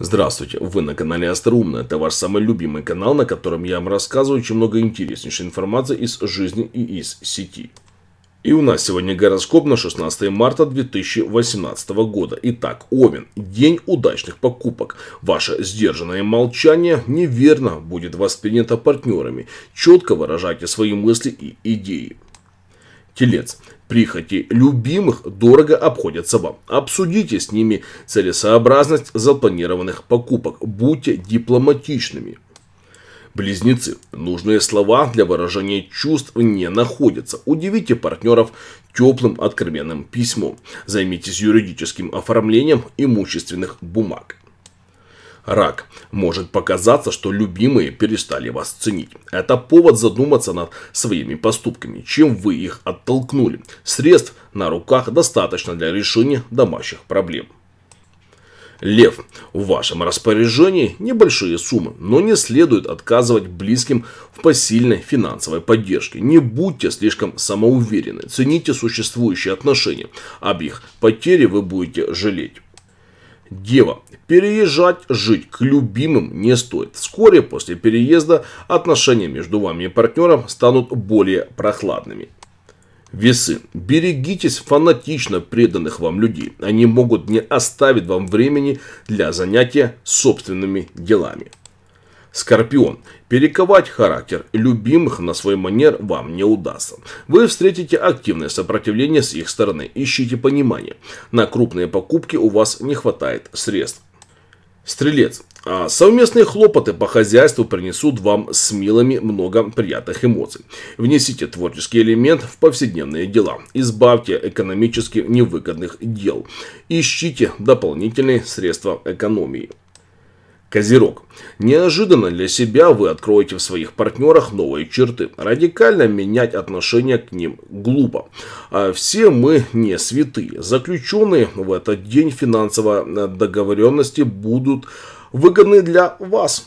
Здравствуйте, вы на канале Остроумно. Это ваш самый любимый канал, на котором я вам рассказываю очень много интереснейшей информации из жизни и из сети. И у нас сегодня гороскоп на 16 марта 2018 года. Итак, Овен. День удачных покупок. Ваше сдержанное молчание неверно будет воспринято партнерами. Четко выражайте свои мысли и идеи. Телец. Прихоти любимых дорого обходятся вам. Обсудите с ними целесообразность запланированных покупок. Будьте дипломатичными. Близнецы. Нужные слова для выражения чувств не находятся. Удивите партнеров теплым откровенным письмом. Займитесь юридическим оформлением имущественных бумаг рак. Может показаться, что любимые перестали вас ценить. Это повод задуматься над своими поступками, чем вы их оттолкнули. Средств на руках достаточно для решения домашних проблем. Лев, в вашем распоряжении небольшие суммы, но не следует отказывать близким в посильной финансовой поддержке. Не будьте слишком самоуверены, цените существующие отношения, об их потере вы будете жалеть. Дева. Переезжать, жить к любимым не стоит. Вскоре после переезда отношения между вами и партнером станут более прохладными. Весы. Берегитесь фанатично преданных вам людей. Они могут не оставить вам времени для занятия собственными делами. Скорпион. Перековать характер любимых на свой манер вам не удастся. Вы встретите активное сопротивление с их стороны. Ищите понимание. На крупные покупки у вас не хватает средств. Стрелец. А совместные хлопоты по хозяйству принесут вам с милыми много приятных эмоций. Внесите творческий элемент в повседневные дела. Избавьте экономически невыгодных дел. Ищите дополнительные средства экономии. Козерог. Неожиданно для себя вы откроете в своих партнерах новые черты. Радикально менять отношение к ним глупо. А все мы не святые. Заключенные в этот день финансовой договоренности будут выгодны для вас.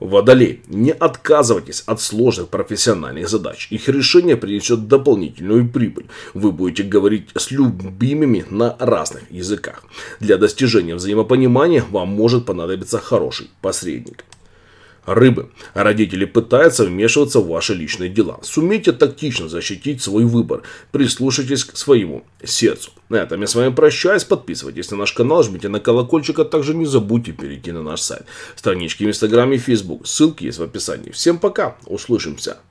Водолей, не отказывайтесь от сложных профессиональных задач. Их решение принесет дополнительную прибыль. Вы будете говорить с любимыми на разных языках. Для достижения взаимопонимания вам может понадобиться хороший посредник рыбы. А родители пытаются вмешиваться в ваши личные дела. Сумейте тактично защитить свой выбор. Прислушайтесь к своему сердцу. На этом я с вами прощаюсь. Подписывайтесь на наш канал, жмите на колокольчик, а также не забудьте перейти на наш сайт. Странички в Инстаграме и Фейсбук. Ссылки есть в описании. Всем пока. Услышимся.